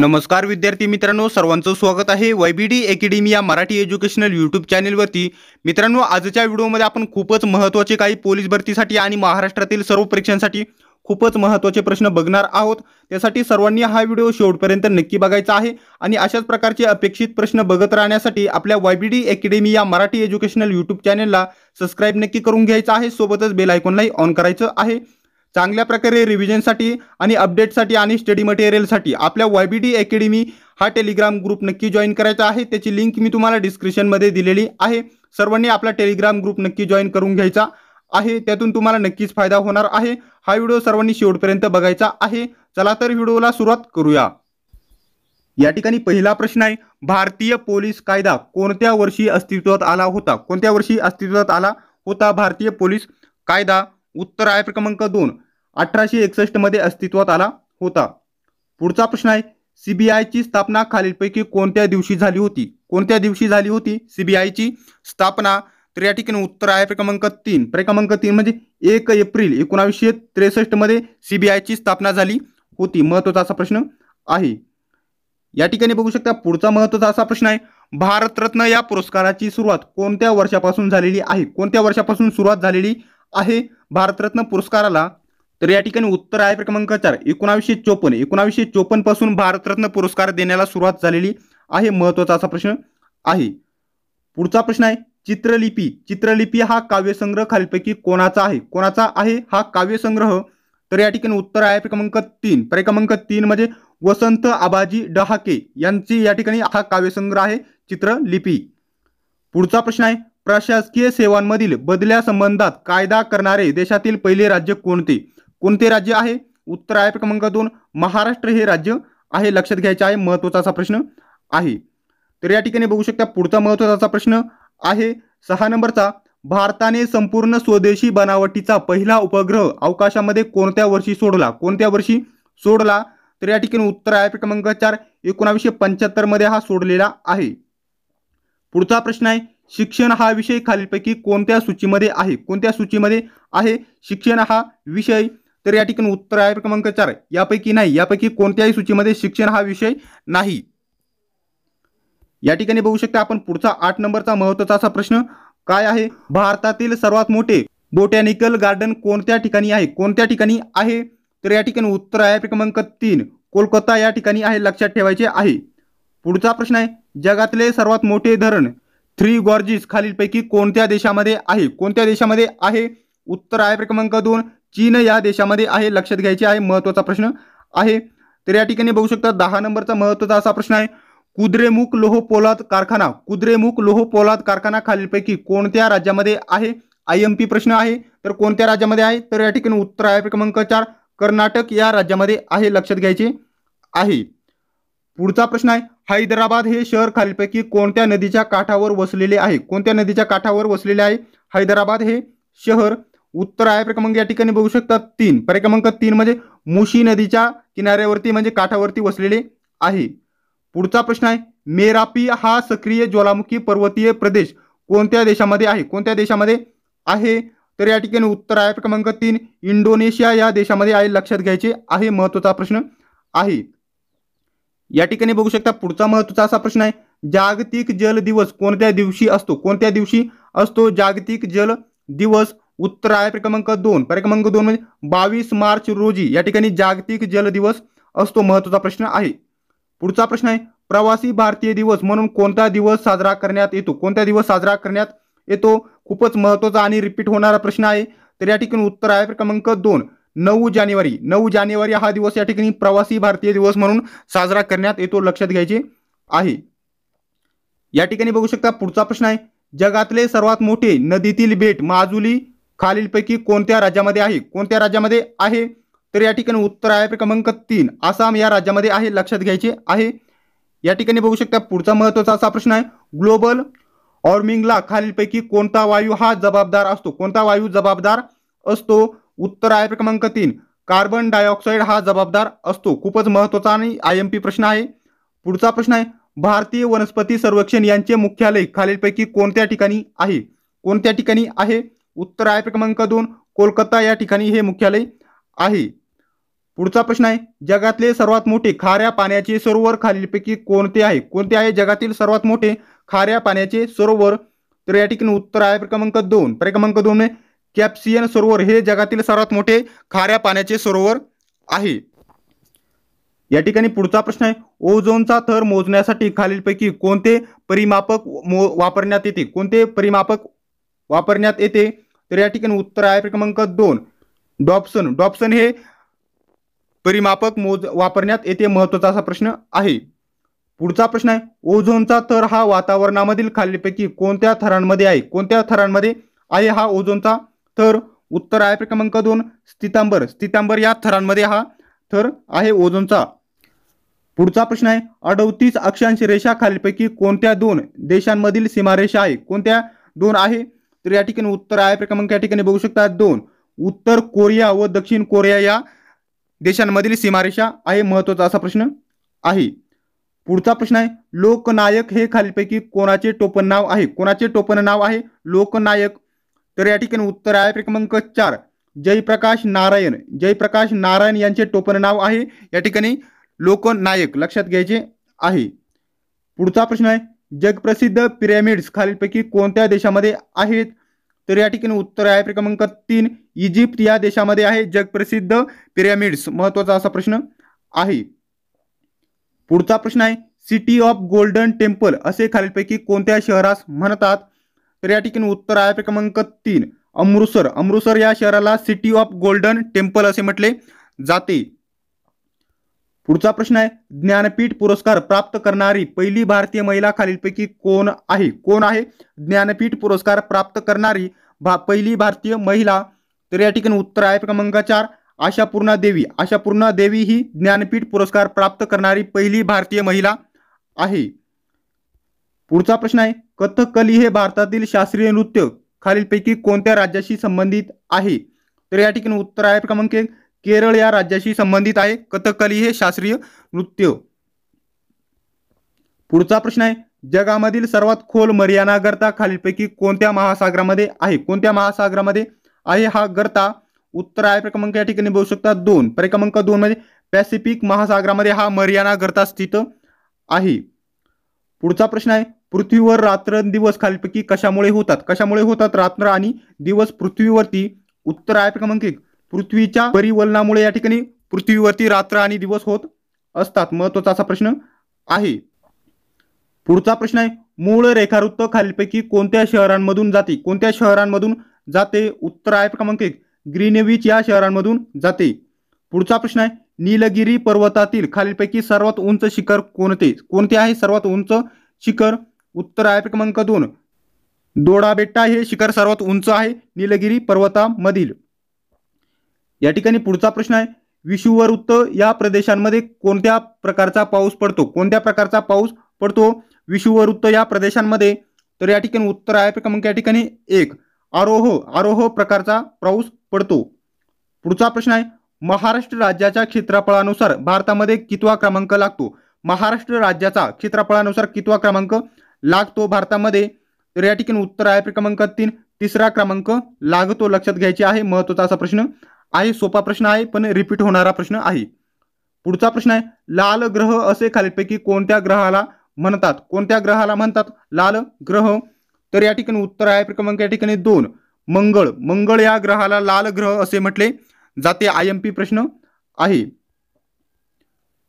नमस्कार विद्यार्थी मित्रांनो सर्वांचं स्वागत आहे वाय बी डी अकॅडमी या मराठी एज्युकेशनल यूट्यूब चॅनेलवरती मित्रांनो आजच्या व्हिडिओमध्ये आपण खूपच महत्त्वाचे काही पोलीस भरतीसाठी आणि महाराष्ट्रातील सर्व परीक्षांसाठी खूपच महत्त्वाचे प्रश्न बघणार आहोत त्यासाठी सर्वांनी हा व्हिडिओ शेवटपर्यंत नक्की बघायचा आहे आणि अशाच प्रकारचे अपेक्षित प्रश्न बघत राहण्यासाठी आपल्या वाय बी डी अकॅडमी या मराठी एज्युकेशनल यूट्यूब चॅनेलला सबस्क्राईब नक्की करून घ्यायचं आहे सोबतच बेल आयकॉनलाही ऑन करायचं आहे चांगल्या प्रकारे रिव्हिजनसाठी आणि अपडेटसाठी आणि स्टडी मटेरियलसाठी आपल्या वाय बी डी अकॅडमी हा टेलिग्राम ग्रुप नक्की जॉईन करायचा आहे त्याची लिंक मी तुम्हाला डिस्क्रिप्शनमध्ये दिलेली आहे सर्वांनी आपला टेलिग्राम ग्रुप नक्की जॉईन करून घ्यायचा आहे त्यातून तुम्हाला नक्कीच फायदा होणार आहे हा व्हिडिओ सर्वांनी शेवटपर्यंत बघायचा आहे चला तर व्हिडिओला सुरुवात करूया या ठिकाणी पहिला प्रश्न आहे भारतीय पोलीस कायदा कोणत्या वर्षी अस्तित्वात आला होता कोणत्या वर्षी अस्तित्वात आला होता भारतीय पोलीस कायदा उत्तर आहे क्रमांक दोन अठराशे एकसष्टमध्ये अस्तित्वात आला होता पुढचा प्रश्न आहे सीबीआयची स्थापना खालीलपैकी कोणत्या दिवशी झाली होती कोणत्या दिवशी झाली होती सीबीआयची स्थापना तर या ठिकाणी उत्तर आहे क्रमांक तीन क्रमांक तीन म्हणजे एक एप्रिल एकोणावीसशे त्रेसष्टमध्ये सीबीआयची स्थापना झाली होती महत्त्वाचा असा प्रश्न आहे या ठिकाणी बघू शकता पुढचा महत्त्वाचा असा प्रश्न आहे भारतरत्न या पुरस्काराची सुरुवात कोणत्या वर्षापासून झालेली आहे कोणत्या वर्षापासून सुरुवात झालेली आहे भारतरत्न पुरस्काराला तर या ठिकाणी उत्तर आहे क्रमांक चार एकोणावीसशे चोपन्न एकोणावीसशे चोपन्न पासून भारतरत्न पुरस्कार देण्याला सुरुवात झालेली आहे महत्वाचा असा प्रश्न आहे पुढचा प्रश्न आहे चित्रलिपी चित्रलिपी हा काव्यसंग्रह खालीपैकी कोणाचा आहे कोणाचा आहे हा काव्यसंग्रह तर या ठिकाणी उत्तर आहे क्रमांक तीन क्रमांक तीन मध्ये म्हणजे वसंत आबाजी डहाके यांची या ठिकाणी हा काव्यसंग्रह आहे चित्रलिपी पुढचा प्रश्न आहे प्रशासकीय सेवांमधील बदल्या संबंधात कायदा करणारे देशातील पहिले राज्य कोणते कोणते राज्य आहे उत्तर आहे क्रमांक दोन महाराष्ट्र हे राज्य आहे लक्षात घ्यायचे आहे महत्त्वाचा असा प्रश्न आहे तर या ठिकाणी बघू शकता पुढचा महत्त्वाचा प्रश्न आहे सहा नंबरचा भारताने संपूर्ण स्वदेशी बनावटीचा पहिला उपग्रह अवकाशामध्ये कोणत्या वर्षी सोडला कोणत्या वर्षी सोडला तर या ठिकाणी उत्तर आहे क्रमांक चार एकोणावीसशे पंच्याहत्तरमध्ये हा सोडलेला आहे पुढचा प्रश्न आहे शिक्षण हा विषय खालीलपैकी कोणत्या सूचीमध्ये आहे कोणत्या सूचीमध्ये आहे शिक्षण हा विषय तर या ठिकाणी उत्तर आहे क्रमांक चार यापैकी नाही यापैकी कोणत्याही सूचीमध्ये शिक्षण हा विषय नाही या ठिकाणी बघू शकता आपण पुढचा आठ नंबरचा महत्वाचा असा प्रश्न काय आहे भारतातील सर्वात मोठे बोटॅनिकल गार्डन कोणत्या ठिकाणी आहे कोणत्या ठिकाणी आहे तर या ठिकाणी उत्तर आहे क्रमांक तीन कोलकाता या ठिकाणी आहे लक्षात ठेवायचे आहे पुढचा प्रश्न आहे जगातले सर्वात मोठे धरण थ्री गॉर्जिस खालीलपैकी कोणत्या देशामध्ये आहे कोणत्या देशामध्ये आहे उत्तर आहे क्रमांक दोन चीन या देशामध्ये आहे लक्षात घ्यायचे आहे महत्त्वाचा प्रश्न आहे तर या ठिकाणी बघू शकता दहा नंबरचा महत्त्वाचा असा प्रश्न आहे कुद्रेमुख लोह पोलाद कारखाना कुद्रेमुख लोह पोलाद कारखाना खालीलपैकी कोणत्या राज्यामध्ये आहे आय एम पी प्रश्न आहे तर कोणत्या राज्यामध्ये आहे तर या ठिकाणी उत्तर आहे क्रमांक चार कर्नाटक या राज्यामध्ये आहे लक्षात घ्यायचे आहे पुढचा प्रश्न आहे हैदराबाद हे शहर खालीलपैकी कोणत्या नदीच्या काठावर वसलेले आहे कोणत्या नदीच्या काठावर वसलेले आहे हैदराबाद हे शहर उत्तर आहे क्रमांक या ठिकाणी बघू शकता तीन परिक्रमांक तीन म्हणजे मुशी नदीच्या किनाऱ्यावरती म्हणजे काठावरती वसलेले आहे पुढचा प्रश्न आहे मेरापी हा सक्रिय ज्वालामुखी पर्वतीय प्रदेश कोणत्या देशामध्ये आहे कोणत्या देशामध्ये आहे तर या ठिकाणी उत्तर आहे क्रमांक तीन इंडोनेशिया या देशामध्ये आहे लक्षात घ्यायचे आहे महत्त्वाचा प्रश्न आहे या ठिकाणी बघू शकता पुढचा महत्वाचा असा प्रश्न आहे जागतिक जल दिवस कोणत्या दिवशी असतो कोणत्या दिवशी असतो जागतिक जल दिवस उत्तर आहे क्रमांक दोन क्रमांक दोन म्हणजे बावीस मार्च रोजी या ठिकाणी जागतिक जल दिवस असतो महत्वाचा प्रश्न आहे पुढचा प्रश्न आहे प्रवासी भारतीय दिवस म्हणून कोणता दिवस साजरा करण्यात येतो कोणत्या दिवस साजरा करण्यात येतो खूपच महत्वाचा आणि रिपीट होणारा प्रश्न आहे तर या ठिकाणी उत्तर आहे क्रमांक दोन नऊ जानेवारी नऊ जानेवारी हा दिवस या ठिकाणी प्रवासी भारतीय दिवस म्हणून साजरा करण्यात येतो लक्षात घ्यायचे आहे या ठिकाणी बघू शकता पुढचा प्रश्न आहे जगातले सर्वात मोठे नदीतील बेट माजुली खालीलपैकी कोणत्या राज्यामध्ये आहे कोणत्या राज्यामध्ये आहे तर या ठिकाणी उत्तर आहे क्रमांक तीन आसाम या राज्यामध्ये आहे लक्षात घ्यायचे आहे या ठिकाणी बघू शकता पुढचा महत्वाचा असा प्रश्न आहे ग्लोबल वॉर्मिंगला खालीलपैकी कोणता वायू हा जबाबदार असतो कोणता वायू जबाबदार असतो उत्तर आहे क्रमांक तीन कार्बन डायऑक्साईड हा जबाबदार असतो खूपच महत्त्वाचा आणि आय एम पी प्रश्न आहे पुढचा प्रश्न आहे भारतीय वनस्पती सर्वेक्षण यांचे मुख्यालय खालीलपैकी कोणत्या ठिकाणी आहे कोणत्या ठिकाणी आहे उत्तर आहे क्रमांक दोन कोलकाता या ठिकाणी हे मुख्यालय आहे पुढचा प्रश्न आहे जगातले सर्वात मोठे खाऱ्या पाण्याचे सरोवर खालीलपैकी कोणते आहे कोणते आहे जगातील सर्वात मोठे खाऱ्या पाण्याचे सरोवर तर या ठिकाणी उत्तर आहे क्रमांक दोन क्रमांक दोन आहे कॅप्सियन सरोवर हे जगातील सर्वात मोठे खाऱ्या पाण्याचे सरोवर आहे या ठिकाणी पुढचा प्रश्न आहे ओझोनचा थर मोजण्यासाठी खालीलपैकी कोणते परिमापक वापरण्यात येते कोणते परिमापक वापरण्यात येते तर या ठिकाणी उत्तर आहे क्रमांक दोन डॉप्सन डॉप्सन हे परिमापक मोज वापरण्यात येते महत्वाचा असा प्रश्न आहे पुढचा प्रश्न आहे ओझोनचा थर हा वातावरणामधील खालीलपैकी कोणत्या थरांमध्ये आहे कोणत्या थरांमध्ये आहे हा ओझोनचा तर उत्तर आहे क्रमांक दोन स्थितांबर स्थितांबर या थरांमध्ये हा थर आहे ओझोनचा पुढचा प्रश्न आहे अडवतीस अक्षांश रेषा खालीपैकी कोणत्या दोन देशांमधील सीमारेषा आहे कोणत्या दोन आहे तर या ठिकाणी उत्तर आहे क्रमांक या ठिकाणी बघू शकता दोन उत्तर कोरिया व दक्षिण कोरिया या देशांमधील सीमारेषा आहे महत्वाचा असा प्रश्न आहे पुढचा प्रश्न आहे लोकनायक हे खालीपैकी कोणाचे टोपण नाव आहे कोणाचे टोपण नाव आहे लोकनायक तर या ठिकाणी उत्तर आहे क्रमांक चार जयप्रकाश नारायण जयप्रकाश नारायण यांचे टोपण नाव आहे या ठिकाणी लोकनायक लक्षात घ्यायचे आहे पुढचा प्रश्न आहे जगप्रसिद्ध पिरॅमिड्स खालीलपैकी कोणत्या देशामध्ये आहेत तर या ठिकाणी उत्तर आहे क्रमांक तीन इजिप्त या देशामध्ये आहे जगप्रसिद्ध पिरॅमिड्स महत्वाचा असा प्रश्न आहे पुढचा प्रश्न आहे सिटी ऑफ गोल्डन टेम्पल असे खालीलपैकी कोणत्या शहरास म्हणतात तर या ठिकाणी उत्तर आहे क्रमांक तीन अमृतसर अमृतसर या शहराला सिटी ऑफ गोल्डन टेम्पल असे म्हटले जाते पुढचा प्रश्न आहे ज्ञानपीठ पुरस्कार प्राप्त करणारी पहिली भारतीय महिला खालीलपैकी कोण आहे कोण आहे ज्ञानपीठ पुरस्कार प्राप्त करणारी भा पहिली भारतीय महिला तर या ठिकाणी उत्तर आहे क्रमांक चार आशापूर्णा देवी आशापूर्णा देवी ही ज्ञानपीठ पुरस्कार प्राप्त करणारी पहिली भारतीय महिला आहे पुढचा प्रश्न आहे कथकली हे भारतातील शास्त्रीय नृत्य खालीलपैकी कोणत्या राज्याशी संबंधित आहे तर या ठिकाणी उत्तर आहे क्रमांक एक केरळ या राज्याशी संबंधित आहे कथकली हे शास्त्रीय नृत्य पुढचा प्रश्न आहे जगामधील सर्वात खोल मर्याना गर्ता खालीलपैकी कोणत्या महासागरामध्ये आहे कोणत्या महासागरामध्ये आहे हा गर्ता उत्तर आहे क्रमांक या ठिकाणी बघू शकता दोन क्रमांक दोन मध्ये पॅसिफिक महासागरामध्ये हा मर्याना गर्ता स्थित आहे पुढचा प्रश्न आहे पृथ्वीवर रात्र दिवस खालीपैकी कशामुळे होतात कशामुळे होतात रात्र आणि दिवस पृथ्वीवरती उत्तर आहे क्रमांक एक पृथ्वीच्या परिवलनामुळे या ठिकाणी पृथ्वीवरती रात्र आणि दिवस होत असतात महत्वाचा असा प्रश्न आहे पुढचा प्रश्न आहे मूळ रेखावृत्त खालीलपैकी कोणत्या शहरांमधून जाते कोणत्या शहरांमधून जाते उत्तर आहे क्रमांक एक ग्रीनविच या शहरांमधून जाते पुढचा प्रश्न आहे नीलगिरी पर्वतातील खालीलपैकी सर्वात उंच शिखर कोणते कोणते आहे सर्वात उंच शिखर उत्तर आहे क्रमांक दोन दोडाबेट्टा हे शिखर सर्वात उंच आहे नीलगिरी पर्वतामधील या ठिकाणी पुढचा प्रश्न आहे विषुववृत्त या प्रदेशांमध्ये कोणत्या प्रकारचा पाऊस पडतो कोणत्या प्रकारचा पाऊस पडतो विषुववृत्त या प्रदेशांमध्ये तर या ठिकाणी उत्तर आहे क्रमांक या ठिकाणी एक आरोह आरोह प्रकारचा पाऊस पडतो पुढचा प्रश्न आहे महाराष्ट्र राज्याच्या क्षेत्रफळानुसार भारतामध्ये कितवा क्रमांक लागतो महाराष्ट्र राज्याचा क्षेत्रफळानुसार कितवा क्रमांक लागतो भारतामध्ये तर या ठिकाणी उत्तर आहे क्रमांक तीन तिसरा क्रमांक लागतो लक्षात घ्यायचे आहे महत्वाचा असा प्रश्न आहे सोपा प्रश्न आहे पण रिपीट होणारा प्रश्न आहे पुढचा प्रश्न आहे लाल ग्रह असे खालीपैकी कोणत्या ग्रहाला म्हणतात कोणत्या ग्रहाला म्हणतात लाल ग्रह तर या ठिकाणी उत्तर आहे क्रमांक या ठिकाणी दोन मंगळ मंगळ या ग्रहाला लाल ग्रह असे म्हटले जाते आय प्रश्न आहे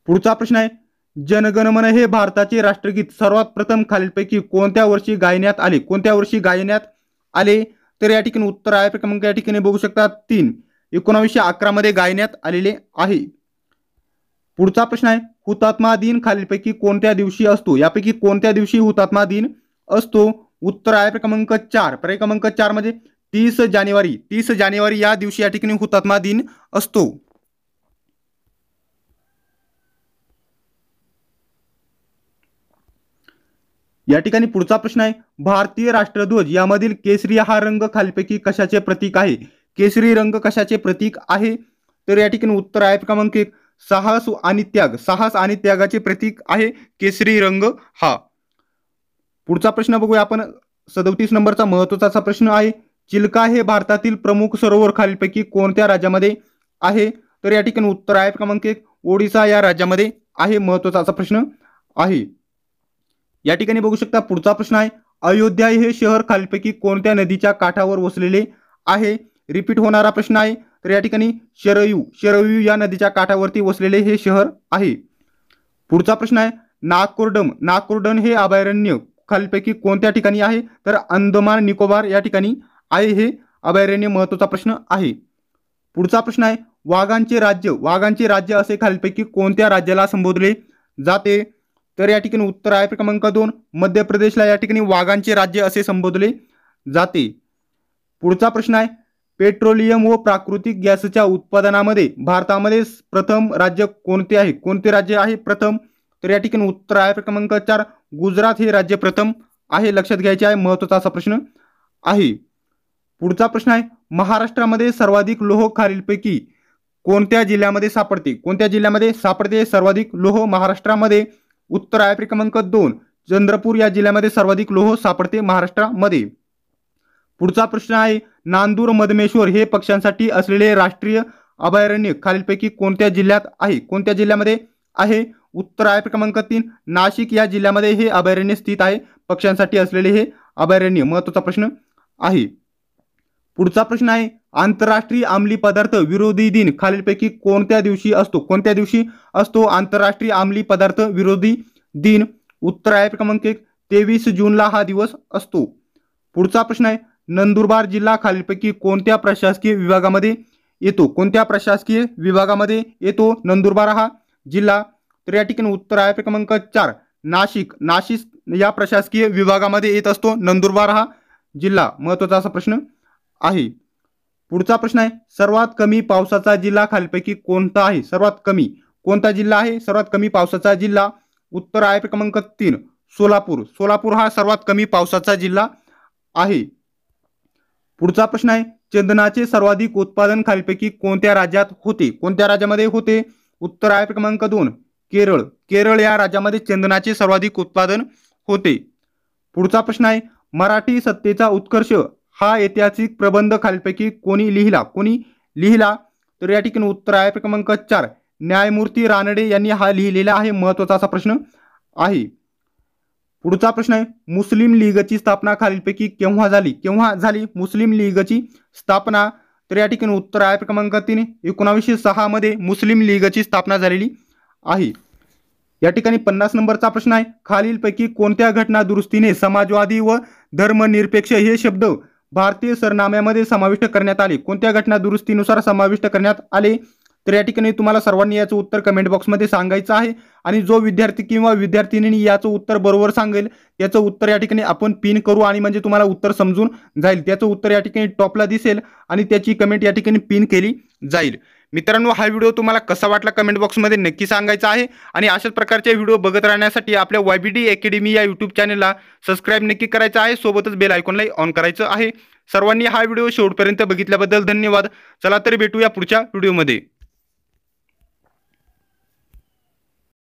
पुढचा प्रश्न आहे जनगणमन हे भारताचे राष्ट्रगीत सर्वात प्रथम खालीलपैकी कोणत्या वर्षी गायण्यात आले कोणत्या वर्षी गायण्यात आले तर या ठिकाणी उत्तर आहे क्रमांक या ठिकाणी बघू शकता तीन एकोणावीसशे अकरा मध्ये गायण्यात आलेले आहे पुढचा प्रश्न आहे हुतात्मा दिन खालीलपैकी कोणत्या दिवशी असतो यापैकी कोणत्या दिवशी हुतात्मा दिन असतो उत्तर आहे क्रमांक चार पर्याय क्रमांक चार मध्ये तीस जानेवारी तीस जानेवारी या दिवशी या ठिकाणी हुतात्मा दिन असतो या ठिकाणी पुढचा प्रश्न आहे भारतीय राष्ट्रध्वज यामधील केसरी हा रंग खालपैकी कशाचे प्रतीक आहे केसरी रंग कशाचे प्रतीक आहे तर या ठिकाणी उत्तर आहे क्रमांक एक साहस आणि त्याग साहस आणि त्यागाचे प्रतीक आहे केसरी रंग हा पुढचा प्रश्न बघूया आपण सदोतीस नंबरचा महत्वाचा प्रश्न आहे चिल्का हे भारतातील प्रमुख सरोवर खालीलपैकी कोणत्या राज्यामध्ये आहे तर या ठिकाणी उत्तर आहे क्रमांक एक ओडिसा या राज्यामध्ये आहे महत्वाचा असा प्रश्न आहे या ठिकाणी बघू शकता पुढचा प्रश्न आहे अयोध्या हे शहर खालीलपैकी कोणत्या नदीच्या काठावर वसलेले आहे रिपीट होणारा प्रश्न आहे तर या ठिकाणी शरयू शरयू या नदीच्या काठावरती वसलेले हे शहर आहे पुढचा प्रश्न आहे नागकोरडम नागकोरडम हे अभयारण्य खालीलपैकी कोणत्या ठिकाणी आहे तर अंदमान निकोबार या ठिकाणी आहे हे अभयारण्य महत्त्वाचा प्रश्न आहे पुढचा प्रश्न आहे वाघांचे राज्य वाघांचे राज्य असे खालीलपैकी कोणत्या राज्याला संबोधले जाते तर या ठिकाणी उत्तर आहे क्रमांक दोन मध्य प्रदेशला या ठिकाणी वाघांचे राज्य असे संबोधले जाते पुढचा प्रश्न आहे पेट्रोलियम व प्राकृतिक गॅसच्या उत्पादनामध्ये भारतामध्ये प्रथम राज्य कोणते आहे कोणते राज्य आहे प्रथम तर या ठिकाणी उत्तर आहे क्रमांक चार गुजरात हे राज्य प्रथम आहे लक्षात घ्यायचे आहे महत्त्वाचा असा प्रश्न आहे पुढचा प्रश्न आहे महाराष्ट्रामध्ये सर्वाधिक लोह खालीलपैकी कोणत्या जिल्ह्यामध्ये सापडते कोणत्या जिल्ह्यामध्ये सापडते सर्वाधिक लोह महाराष्ट्रामध्ये उत्तर आहे क्रमांक दोन चंद्रपूर या जिल्ह्यामध्ये सर्वाधिक लोह सापडते महाराष्ट्रामध्ये पुढचा प्रश्न आहे नांदूर मधमेश्वर हे पक्ष्यांसाठी असलेले राष्ट्रीय अभयारण्य खालीलपैकी कोणत्या जिल्ह्यात आहे कोणत्या जिल्ह्यामध्ये आहे उत्तर आहे क्रमांक तीन नाशिक या जिल्ह्यामध्ये हे अभयारण्य स्थित आहे पक्ष्यांसाठी असलेले हे अभयारण्य महत्त्वाचा प्रश्न आहे पुढचा प्रश्न आहे आंतरराष्ट्रीय अंमली पदार्थ विरोधी दिन खालीलपैकी कोणत्या दिवशी असतो कोणत्या दिवशी असतो आंतरराष्ट्रीय अंमली पदार्थ विरोधी दिन उत्तर आहे क्रमांक एक तेवीस जूनला हा दिवस असतो पुढचा प्रश्न आहे नंदुरबार जिल्हा खालीलपैकी कोणत्या प्रशासकीय विभागामध्ये येतो कोणत्या प्रशासकीय विभागामध्ये येतो नंदुरबार हा जिल्हा तर या ठिकाणी उत्तर आहे क्रमांक चार नाशिक नाशिक या प्रशासकीय विभागामध्ये येत असतो नंदुरबार हा जिल्हा महत्त्वाचा असा प्रश्न आहे पुढचा प्रश्न आहे सर्वात कमी पावसाचा जिल्हा खालीपैकी कोणता आहे सर्वात कमी कोणता जिल्हा आहे सर्वात कमी पावसाचा जिल्हा उत्तर आहे क्रमांक तीन सोलापूर सोलापूर हा सर्वात कमी पावसाचा जिल्हा आहे पुढचा प्रश्न आहे चंदनाचे सर्वाधिक उत्पादन खालीपैकी कोणत्या राज्यात होते कोणत्या राज्यामध्ये होते उत्तर आहे क्रमांक दोन केरळ केरळ या राज्यामध्ये चंदनाचे सर्वाधिक उत्पादन होते पुढचा प्रश्न आहे मराठी सत्तेचा उत्कर्ष हा ऐतिहासिक प्रबंध खालीलपैकी कोणी लिहिला कोणी लिहिला तर या ठिकाणी उत्तर आहे क्रमांक चार न्यायमूर्ती रानडे यांनी हा लिहिलेला आहे महत्वाचा असा प्रश्न आहे पुढचा प्रश्न आहे मुस्लिम लीगची स्थापना खालीलपैकी केव्हा झाली केव्हा झाली मुस्लिम लीगची स्थापना तर या ठिकाणी उत्तर आहे क्रमांक तीन एकोणावीसशे सहामध्ये मुस्लिम लीगची स्थापना झालेली आहे या ठिकाणी पन्नास नंबरचा प्रश्न आहे खालीलपैकी कोणत्या घटना दुरुस्तीने समाजवादी व धर्मनिरपेक्ष हे शब्द भारतीय सरनाम्यामध्ये समाविष्ट करण्यात आले कोणत्या घटना दुरुस्तीनुसार समाविष्ट करण्यात आले तर या ठिकाणी तुम्हाला सर्वांनी याचं उत्तर कमेंट बॉक्समध्ये सांगायचं आहे आणि जो विद्यार्थी किंवा विद्यार्थिनी याचं उत्तर बरोबर सांगेल त्याचं उत्तर या ठिकाणी आपण पिन करू आणि म्हणजे तुम्हाला उत्तर समजून जाईल त्याचं उत्तर या ठिकाणी टॉपला दिसेल आणि त्याची कमेंट या ठिकाणी पिन केली जाईल मित्रांनो हा व्हिडिओ तुम्हाला कसा वाटला कमेंट बॉक्समध्ये नक्की सांगायचा आहे आणि अशाच प्रकारचे व्हिडिओ बघत राहण्यासाठी आपल्या वाय बी डी अकॅडमी या यूट्यूब चॅनलला सबस्क्राईब नक्की करायचं आहे सोबतच बेल आयकॉनलाही ऑन करायचं आहे सर्वांनी हा व्हिडिओ शेवटपर्यंत बघितल्याबद्दल धन्यवाद चला तर भेटूया पुढच्या व्हिडिओमध्ये